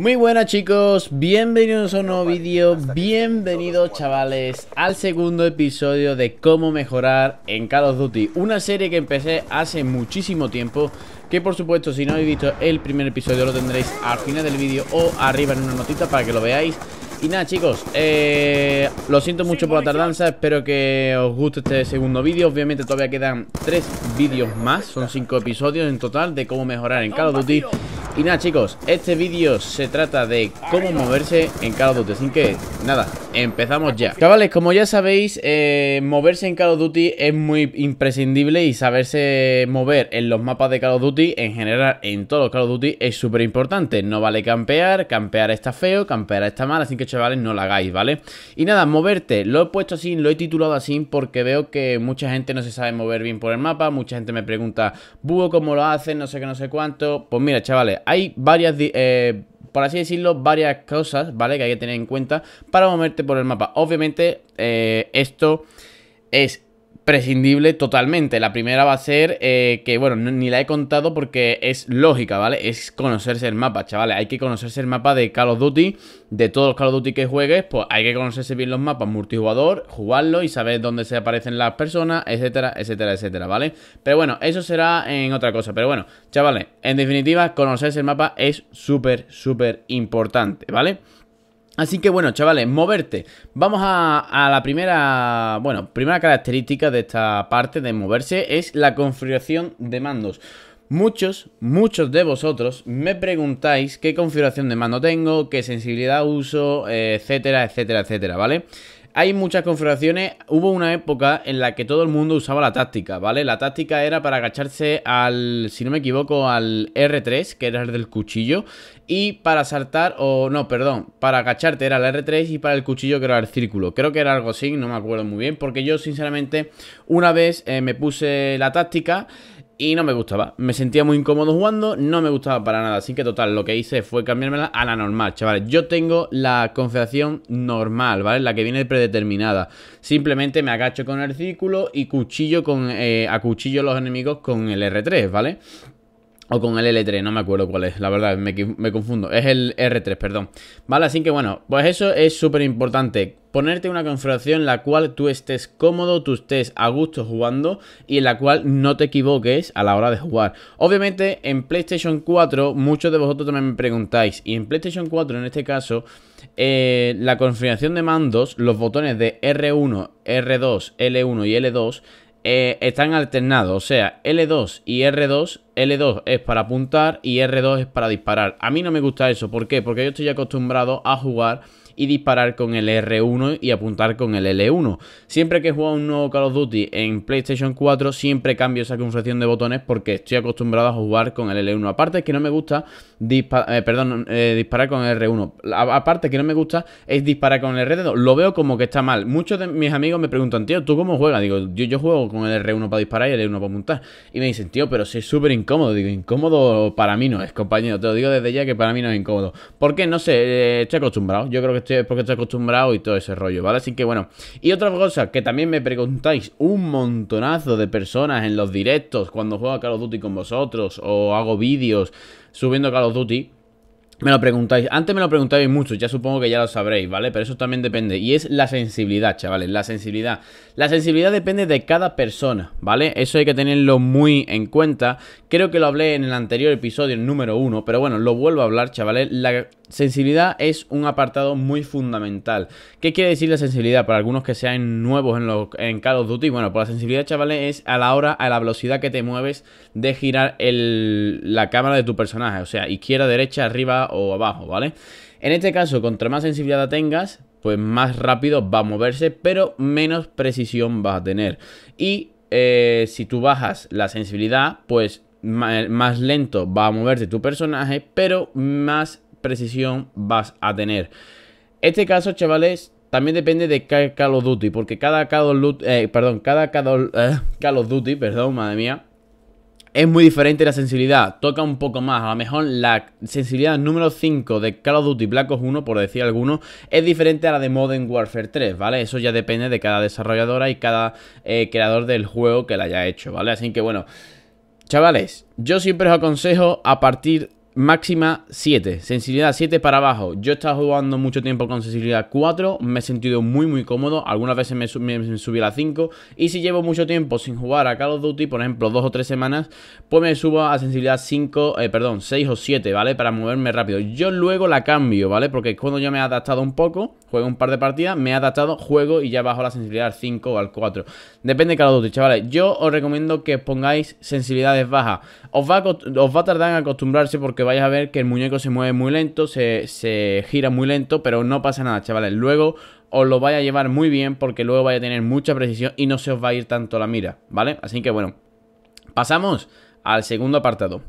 Muy buenas chicos, bienvenidos a un nuevo vídeo, bienvenidos chavales al segundo episodio de cómo mejorar en Call of Duty Una serie que empecé hace muchísimo tiempo, que por supuesto si no habéis visto el primer episodio lo tendréis al final del vídeo o arriba en una notita para que lo veáis y nada chicos, eh, lo siento mucho por la tardanza, espero que os guste este segundo vídeo Obviamente todavía quedan tres vídeos más, son cinco episodios en total de cómo mejorar en Call of Duty y nada chicos, este vídeo se trata de cómo moverse en Call of Duty Así que nada, empezamos ya Chavales, como ya sabéis, eh, moverse en Call of Duty es muy imprescindible Y saberse mover en los mapas de Call of Duty, en general en todos los Call of Duty, es súper importante No vale campear, campear está feo, campear está mal, así que chavales no lo hagáis, ¿vale? Y nada, moverte, lo he puesto así, lo he titulado así porque veo que mucha gente no se sabe mover bien por el mapa Mucha gente me pregunta, Búho, ¿cómo lo hacen? No sé qué, no sé cuánto Pues mira chavales hay varias, eh, por así decirlo, varias cosas, ¿vale? Que hay que tener en cuenta para moverte por el mapa. Obviamente, eh, esto es prescindible totalmente. La primera va a ser eh, que, bueno, ni la he contado porque es lógica, ¿vale? Es conocerse el mapa, chavales. Hay que conocerse el mapa de Call of Duty, de todos los Call of Duty que juegues, pues hay que conocerse bien los mapas multijugador, jugarlo y saber dónde se aparecen las personas, etcétera, etcétera, etcétera, ¿vale? Pero bueno, eso será en otra cosa. Pero bueno, chavales, en definitiva, conocerse el mapa es súper, súper importante, ¿vale? Así que bueno, chavales, moverte. Vamos a, la primera, bueno, primera característica de esta parte de moverse es la configuración de mandos. Muchos, muchos de vosotros me preguntáis qué configuración de mando tengo, qué sensibilidad uso, eh, etcétera, etcétera, etcétera, ¿vale? vale hay muchas configuraciones. Hubo una época en la que todo el mundo usaba la táctica, ¿vale? La táctica era para agacharse al, si no me equivoco, al R3, que era el del cuchillo. Y para saltar, o no, perdón, para agacharte era el R3 y para el cuchillo que era el círculo. Creo que era algo así, no me acuerdo muy bien, porque yo sinceramente una vez eh, me puse la táctica y no me gustaba. Me sentía muy incómodo jugando, no me gustaba para nada. Así que total, lo que hice fue cambiármela a la normal, chavales. Yo tengo la configuración normal, ¿vale? La que viene predeterminada. Simplemente me agacho con el círculo y cuchillo con, eh, cuchillo los enemigos con el R3, ¿vale? O con el L3, no me acuerdo cuál es, la verdad, me, me, confundo. Es el R3, perdón. Vale, así que bueno, pues eso es súper importante. Ponerte una configuración en la cual tú estés cómodo, tú estés a gusto jugando y en la cual no te equivoques a la hora de jugar. Obviamente en PlayStation 4 muchos de vosotros también me preguntáis y en PlayStation 4 en este caso eh, la configuración de mandos, los botones de R1, R2, L1 y L2 eh, están alternados, o sea, L2 y R2, L2 es para apuntar y R2 es para disparar. A mí no me gusta eso, ¿por qué? Porque yo estoy acostumbrado a jugar y disparar con el R1 y apuntar con el L1. Siempre que he jugado un nuevo Call of Duty en PlayStation 4, siempre cambio esa configuración de botones porque estoy acostumbrado a jugar con el L1. Aparte es que no me gusta eh, eh, disparar con el R1. Aparte que no me gusta es disparar con el R2. Lo veo como que está mal. Muchos de mis amigos me preguntan, tío, ¿tú cómo juegas? Digo, yo, yo juego con el R1 para disparar y el L1 para apuntar. Y me dicen, tío, pero si es súper incómodo. Digo, incómodo para mí no es, compañero. Te lo digo desde ya que para mí no es incómodo. ¿Por qué? no sé, eh, estoy acostumbrado. Yo creo que porque estoy acostumbrado y todo ese rollo, ¿vale? Así que bueno. Y otra cosa que también me preguntáis un montonazo de personas en los directos cuando juego a Call of Duty con vosotros o hago vídeos subiendo Call of Duty. Me lo preguntáis, antes me lo preguntabais mucho, ya supongo que ya lo sabréis, ¿vale? Pero eso también depende. Y es la sensibilidad, chavales, la sensibilidad. La sensibilidad depende de cada persona, ¿vale? Eso hay que tenerlo muy en cuenta. Creo que lo hablé en el anterior episodio, el número uno, pero bueno, lo vuelvo a hablar, chavales. La sensibilidad es un apartado muy fundamental. ¿Qué quiere decir la sensibilidad? Para algunos que sean nuevos en, los, en Call of Duty, bueno, pues la sensibilidad, chavales, es a la hora, a la velocidad que te mueves de girar el, la cámara de tu personaje. O sea, izquierda, derecha, arriba o abajo, ¿vale? En este caso, contra más sensibilidad tengas, pues más rápido va a moverse, pero menos precisión vas a tener. Y eh, si tú bajas la sensibilidad, pues más lento va a moverse tu personaje, pero más precisión vas a tener. Este caso, chavales, también depende de Call of Duty, porque cada Call of Duty, eh, perdón, cada eh, Call of Duty, perdón, madre mía, es muy diferente la sensibilidad, toca un poco más. A lo mejor la sensibilidad número 5 de Call of Duty Black Ops 1, por decir alguno, es diferente a la de Modern Warfare 3, ¿vale? Eso ya depende de cada desarrolladora y cada eh, creador del juego que la haya hecho, ¿vale? Así que bueno, chavales, yo siempre os aconsejo a partir Máxima 7, sensibilidad 7 para abajo. Yo he estado jugando mucho tiempo con sensibilidad 4, me he sentido muy muy cómodo, algunas veces me, subí a la 5 y si llevo mucho tiempo sin jugar a Call of Duty, por ejemplo 2 o 3 semanas, pues me subo a sensibilidad 5, eh, perdón, 6 o 7, ¿vale? Para moverme rápido. Yo luego la cambio, ¿vale? Porque cuando yo me he adaptado un poco, juego un par de partidas, me he adaptado, juego y ya bajo la sensibilidad al 5 o al 4. Depende de Call of Duty, chavales. Yo os recomiendo que pongáis sensibilidades bajas. Os va a, os va a tardar en acostumbrarse porque vais a ver que el muñeco se mueve muy lento, se, gira muy lento, pero no pasa nada, chavales. Luego os lo vaya a llevar muy bien porque luego vaya a tener mucha precisión y no se os va a ir tanto la mira, ¿vale? Así que bueno, pasamos al segundo apartado.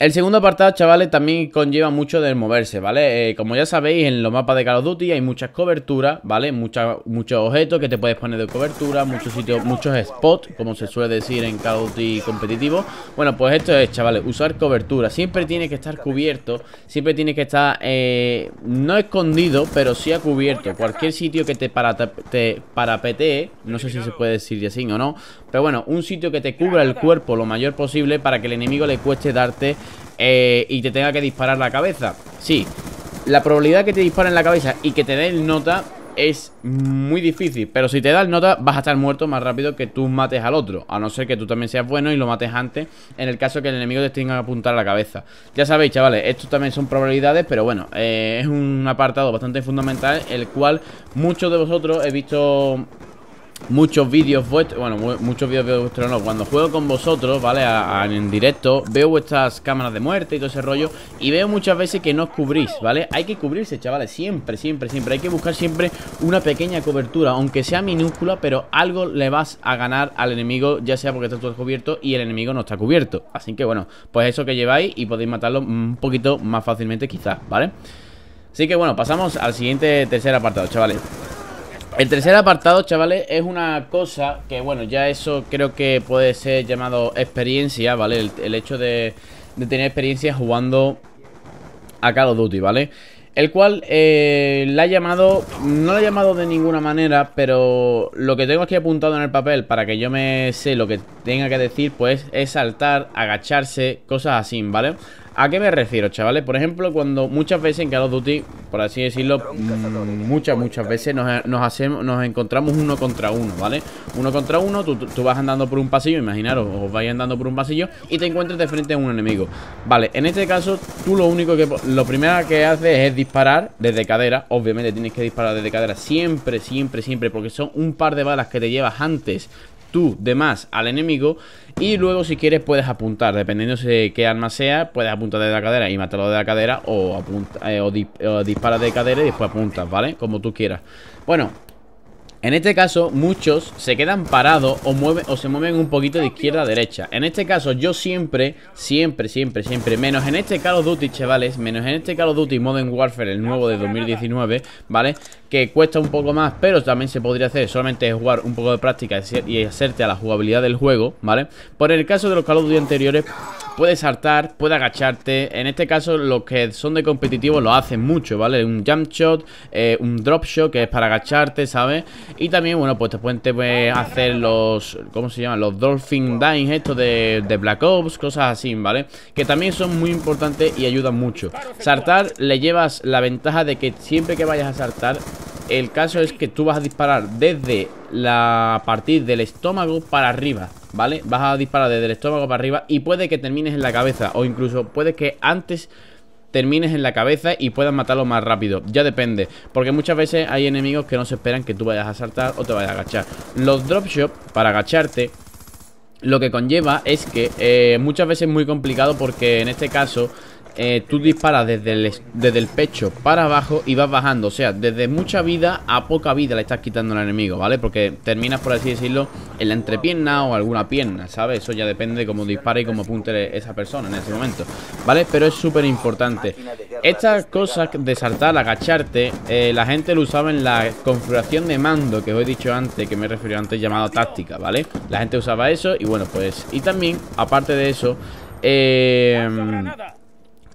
El segundo apartado, chavales, también conlleva mucho del moverse, ¿vale? Eh, como ya sabéis, en los mapas de Call of Duty hay muchas coberturas, ¿vale? Mucha, muchos objetos que te puedes poner de cobertura, muchos sitios, muchos spots, como se suele decir en Call of Duty competitivo. Bueno, pues esto es, chavales, usar cobertura. Siempre tiene que estar cubierto, siempre tiene que estar, eh, no escondido, pero sí a cubierto. Cualquier sitio que te, para, te parapetee, no sé si se puede decir así o no, pero bueno, un sitio que te cubra el cuerpo lo mayor posible para que el enemigo le cueste darte eh, y te tenga que disparar la cabeza. Sí, la probabilidad que te disparen la cabeza y que te den nota es muy difícil. Pero si te da nota, vas a estar muerto más rápido que tú mates al otro. A no ser que tú también seas bueno y lo mates antes. En el caso que el enemigo te tenga que apuntar a la cabeza. Ya sabéis, chavales, esto también son probabilidades. Pero bueno, eh, es un apartado bastante fundamental. El cual muchos de vosotros he visto muchos vídeos vuestros, bueno, muchos vídeos vuestros no, cuando juego con vosotros, ¿vale? en directo, veo vuestras cámaras de muerte y todo ese rollo y veo muchas veces que no os cubrís, ¿vale? Hay que cubrirse, chavales, siempre, siempre, siempre, hay que buscar siempre una pequeña cobertura, aunque sea minúscula, pero algo le vas a ganar al enemigo, ya sea porque está todo cubierto y el enemigo no está cubierto, así que bueno, pues eso que lleváis y podéis matarlo un poquito más fácilmente quizás, ¿vale? Así que bueno, pasamos al siguiente tercer apartado, chavales el tercer apartado, chavales, es una cosa que, bueno, ya eso creo que puede ser llamado experiencia, ¿vale? El, hecho de, tener experiencia jugando a Call of Duty, ¿vale? El cual eh, la ha llamado, no la ha llamado de ninguna manera, pero lo que tengo aquí apuntado en el papel para que yo me sé lo que tenga que decir, pues es saltar, agacharse, cosas así, ¿vale? ¿A qué me refiero, chavales? Por ejemplo, cuando muchas veces en Call of Duty, por así decirlo, mm, muchas, muchas veces nos, hacemos, nos encontramos uno contra uno, ¿vale? Uno contra uno, tú, tú, vas andando por un pasillo, imaginaros, os vais andando por un pasillo y te encuentras de frente a un enemigo. Vale, en este caso, tú lo único que... Lo primero que haces es disparar desde cadera. Obviamente tienes que disparar desde cadera siempre, siempre, siempre, porque son un par de balas que te llevas antes tú de más al enemigo. Y luego, si quieres, puedes apuntar. Dependiendo de qué arma sea, puedes apuntar desde la cadera y matarlo de la cadera. O, apunta, eh, o, dispara de cadera y después apuntas, ¿vale? Como tú quieras. Bueno, en este caso, muchos se quedan parados o, o se mueven un poquito de izquierda a derecha. En este caso, yo siempre, siempre, siempre, siempre, menos en este Call of Duty, chavales, menos en este Call of Duty Modern Warfare, el nuevo de 2019, ¿vale? Que cuesta un poco más, pero también se podría hacer, solamente jugar un poco de práctica y hacerte a la jugabilidad del juego, ¿vale? Por el caso de los Call of Duty anteriores, puedes saltar, puedes agacharte. En este caso, los que son de competitivo lo hacen mucho, ¿vale? Un jump shot, eh, un drop shot, que es para agacharte, ¿sabes? Y también, bueno, pues te pueden te hacer los, ¿cómo se llaman? Los Dolphin Dines, estos de, Black Ops, cosas así, ¿vale? Que también son muy importantes y ayudan mucho. Saltar le llevas la ventaja de que siempre que vayas a saltar, el caso es que tú vas a disparar desde la partir del estómago para arriba, ¿vale? Vas a disparar desde el estómago para arriba y puede que termines en la cabeza o incluso puede que antes termines en la cabeza y puedas matarlo más rápido. Ya depende, porque muchas veces hay enemigos que no se esperan que tú vayas a saltar o te vayas a agachar. Los dropshot, para agacharte, lo que conlleva es que eh, muchas veces es muy complicado porque en este caso eh, tú disparas desde el, desde el pecho para abajo y vas bajando. O sea, desde mucha vida a poca vida le estás quitando al enemigo, ¿vale? Porque terminas, por así decirlo, en la entrepierna o alguna pierna, ¿sabes? Eso ya depende de cómo dispare y cómo apunte esa persona en ese momento, ¿vale? Pero es súper importante. Estas cosas de saltar, agacharte, eh, la gente lo usaba en la configuración de mando que os he dicho antes, que me he referido antes llamado táctica, ¿vale? La gente usaba eso y bueno, pues... Y también, aparte de eso, eh...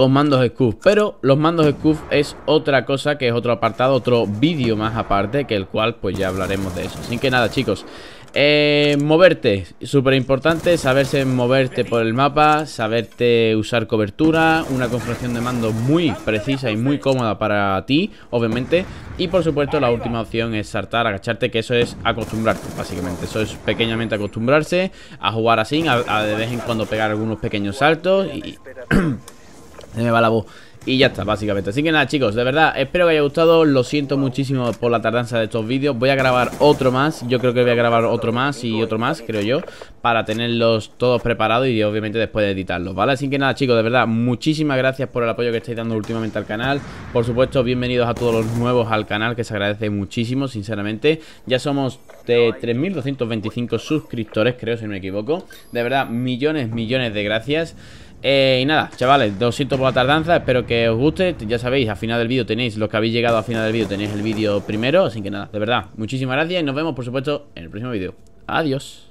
Dos mandos SCUF. Pero los mandos SCUF es otra cosa, que es otro apartado, otro vídeo más aparte, que el cual pues ya hablaremos de eso. Así que nada, chicos. Eh, moverte, súper importante, saberse moverte por el mapa, saberte usar cobertura, una configuración de mando muy precisa y muy cómoda para ti, obviamente. Y por supuesto la última opción es saltar, agacharte, que eso es acostumbrarte, básicamente. Eso es pequeñamente acostumbrarse a jugar así, a de vez en cuando pegar algunos pequeños saltos y... me va la voz. Y ya está, básicamente. Así que nada, chicos, de verdad, espero que haya gustado. Lo siento muchísimo por la tardanza de estos vídeos. Voy a grabar otro más. Yo creo que voy a grabar otro más y otro más, creo yo, para tenerlos todos preparados y obviamente después de editarlos, ¿vale? Así que nada, chicos, de verdad, muchísimas gracias por el apoyo que estáis dando últimamente al canal. Por supuesto, bienvenidos a todos los nuevos al canal, que se agradece muchísimo, sinceramente. Ya somos de 3.225 suscriptores, creo, si no me equivoco. De verdad, millones, millones de gracias. Eh, y nada, chavales, lo siento por la tardanza Espero que os guste, ya sabéis, al final del vídeo tenéis Los que habéis llegado al final del vídeo tenéis el vídeo primero Así que nada, de verdad, muchísimas gracias Y nos vemos, por supuesto, en el próximo vídeo Adiós